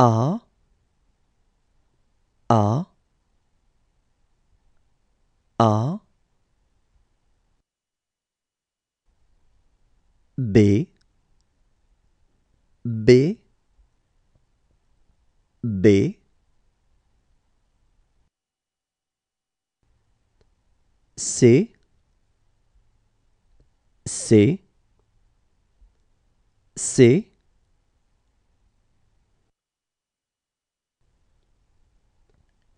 A A A B B B C C C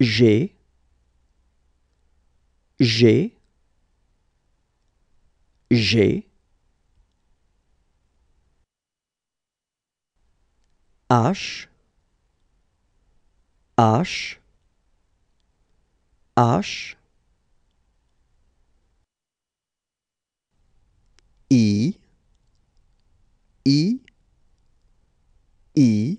G G G H H H I I I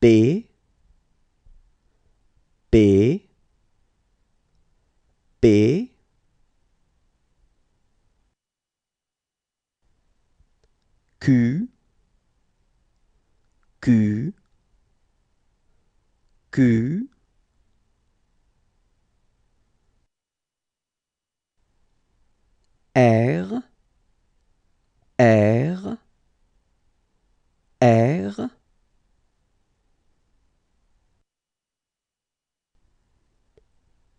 P P P Q Q Q R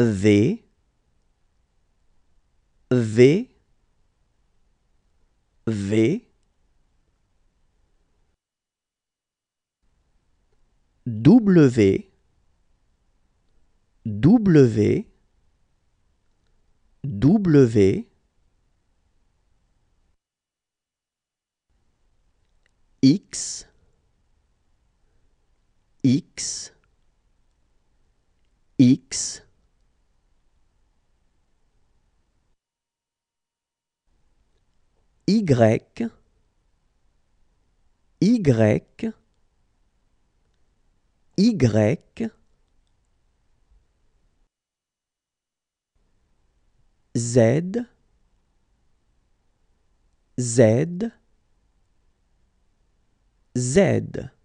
V V V W W W X X X Y, Y, Y, Z, Z, Z.